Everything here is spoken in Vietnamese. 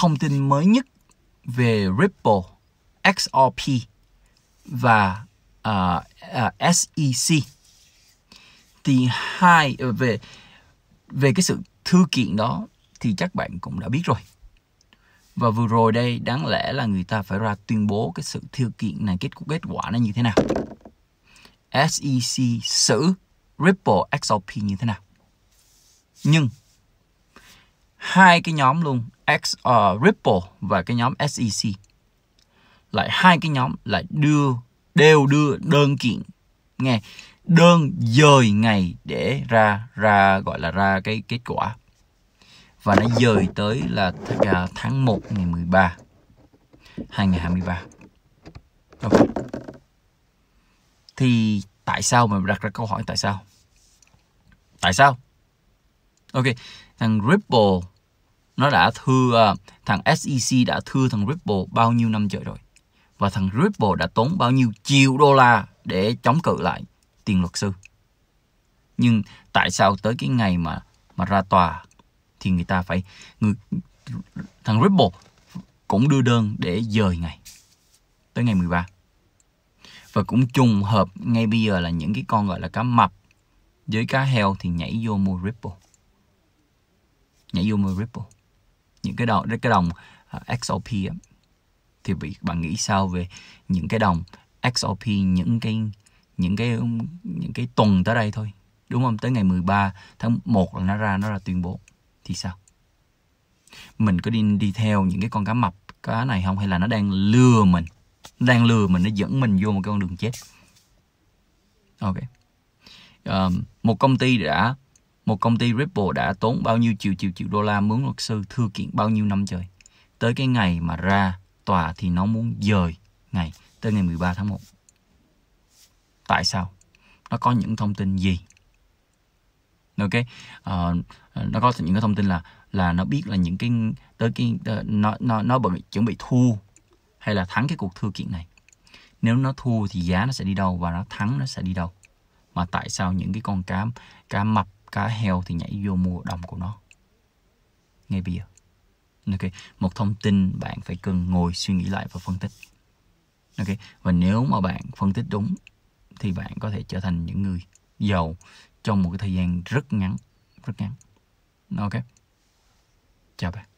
thông tin mới nhất về Ripple, XRP và uh, à, uh, à, SEC thì hai ờ, về về cái sự thư kiện đó thì chắc bạn cũng đã biết rồi và vừa rồi đây đáng lẽ là người ta phải ra tuyên bố cái sự thư kiện này kết kết quả nó như thế nào SEC xử Ripple XRP như thế nào nhưng hai cái nhóm luôn X, uh, Ripple và cái nhóm SEC. Lại hai cái nhóm lại đưa đều đưa đơn kiện nghe đơn dời ngày để ra ra gọi là ra cái kết quả và nó dời tới là à, tháng 1 ngày 13 2023 ok thì tại sao mà đặt ra câu hỏi tại sao tại sao ok thằng Ripple nó đã thưa à, thằng SEC đã thưa thằng Ripple bao nhiêu năm trời rồi và thằng Ripple đã tốn bao nhiêu triệu đô la để chống cự lại tiền luật sư nhưng tại sao tới cái ngày mà mà ra tòa thì người ta phải người, thằng Ripple cũng đưa đơn để dời ngày tới ngày 13 và cũng trùng hợp ngay bây giờ là những cái con gọi là cá mập với cá heo thì nhảy vô mua Ripple nhảy vô mua Ripple những cái đồng cái đồng à, XOP thì bị bạn nghĩ sao về những cái đồng XOP những cái những cái những cái tuần tới đây thôi đúng không tới ngày 13 tháng 1 là nó ra nó ra tuyên bố thì sao mình có đi đi theo những cái con cá mập cá này không hay là nó đang lừa mình nó đang lừa mình nó dẫn mình vô một cái con đường chết ok um, một công ty đã một công ty Ripple đã tốn bao nhiêu triệu triệu triệu đô la mướn luật sư thưa kiện bao nhiêu năm trời. Tới cái ngày mà ra tòa thì nó muốn dời ngày tới ngày 13 tháng 1. Tại sao? Nó có những thông tin gì? Ok, uh, nó có những cái thông tin là là nó biết là những cái tới cái nó nó nó bị chuẩn bị thua hay là thắng cái cuộc thưa kiện này. Nếu nó thua thì giá nó sẽ đi đâu và nó thắng nó sẽ đi đâu. Mà tại sao những cái con cá cá mập cá heo thì nhảy vô mua đồng của nó ngay bây giờ ok một thông tin bạn phải cần ngồi suy nghĩ lại và phân tích ok và nếu mà bạn phân tích đúng thì bạn có thể trở thành những người giàu trong một cái thời gian rất ngắn rất ngắn ok chào bạn